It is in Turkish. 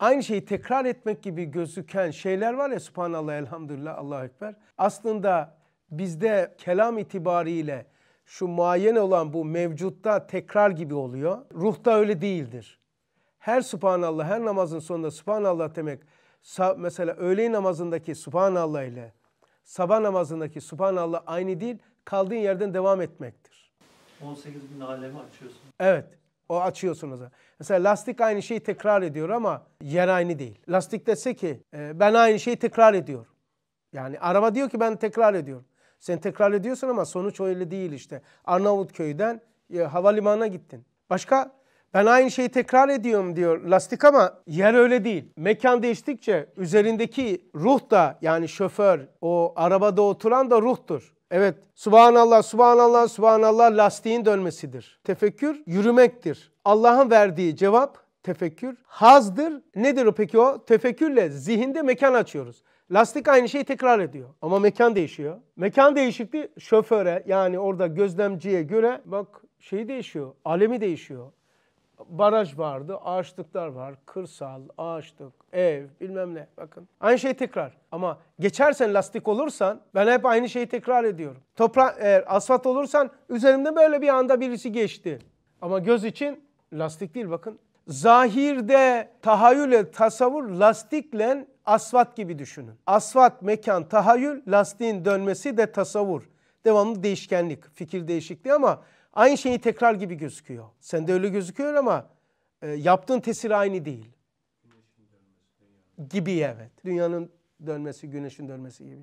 aynı şeyi tekrar etmek gibi gözüken şeyler var ya subhanallah elhamdülillah Allah ekber. Aslında bizde kelam itibariyle şu muayyen olan bu mevcutta tekrar gibi oluyor. Ruhta öyle değildir. Her subhanallah, her namazın sonunda subhanallah demek mesela öğle namazındaki subhanallah ile sabah namazındaki subhanallah aynı değil, kaldığın yerden devam etmektir. 18 bin alemi açıyorsun. Evet. O açıyorsunuz. Mesela lastik aynı şeyi tekrar ediyor ama yer aynı değil. Lastik dese ki e, ben aynı şeyi tekrar ediyorum. Yani araba diyor ki ben tekrar ediyorum. Sen tekrar ediyorsun ama sonuç öyle değil işte. Arnavutköy'den e, havalimanına gittin. Başka ben aynı şeyi tekrar ediyorum diyor lastik ama yer öyle değil. Mekan değiştikçe üzerindeki ruh da yani şoför, o arabada oturan da ruhtur. Evet. Subhanallah, subhanallah, subhanallah lastiğin dönmesidir. Tefekkür yürümektir. Allah'ın verdiği cevap tefekkür hazdır. Nedir o peki o? Tefekkürle zihinde mekan açıyoruz. Lastik aynı şeyi tekrar ediyor ama mekan değişiyor. Mekan değişikliği şoföre yani orada gözlemciye göre bak şey değişiyor, alemi değişiyor baraj vardı, ağaçlıklar var, kırsal, ağaçlık, ev bilmem ne bakın. Aynı şey tekrar ama geçersen lastik olursan ben hep aynı şeyi tekrar ediyorum. Toprak, eğer asfalt olursan üzerinde böyle bir anda birisi geçti. Ama göz için lastik değil bakın. Zahirde tahayyüle tasavvur lastikle asfalt gibi düşünün. Asfalt, mekan, tahayyül, lastiğin dönmesi de tasavvur. Devamlı değişkenlik, fikir değişikliği ama Aynı şeyi tekrar gibi gözüküyor. Sen de öyle gözüküyor ama e, yaptığın tesir aynı değil. Gibi evet. Dünyanın dönmesi, güneşin dönmesi gibi.